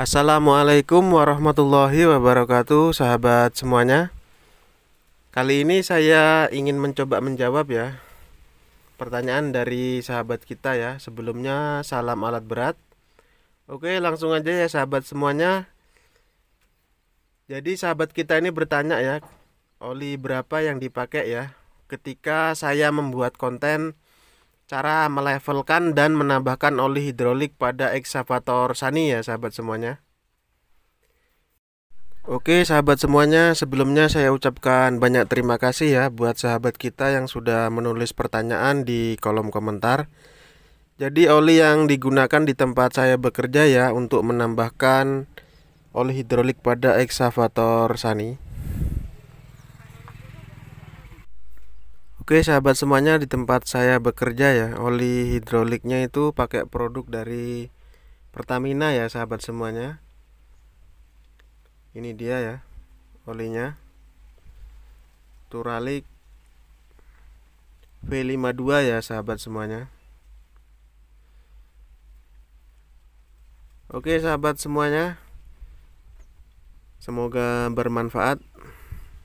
Assalamualaikum warahmatullahi wabarakatuh sahabat semuanya Kali ini saya ingin mencoba menjawab ya Pertanyaan dari sahabat kita ya Sebelumnya salam alat berat Oke langsung aja ya sahabat semuanya Jadi sahabat kita ini bertanya ya Oli berapa yang dipakai ya Ketika saya membuat konten cara melevelkan dan menambahkan oli hidrolik pada eksavator Sani ya sahabat semuanya Oke sahabat semuanya sebelumnya saya ucapkan banyak terima kasih ya buat sahabat kita yang sudah menulis pertanyaan di kolom komentar Jadi oli yang digunakan di tempat saya bekerja ya untuk menambahkan oli hidrolik pada eksavator Sani Oke sahabat semuanya di tempat saya bekerja ya oli hidroliknya itu pakai produk dari Pertamina ya sahabat semuanya ini dia ya olinya Turalik V52 ya sahabat semuanya Oke sahabat semuanya Semoga bermanfaat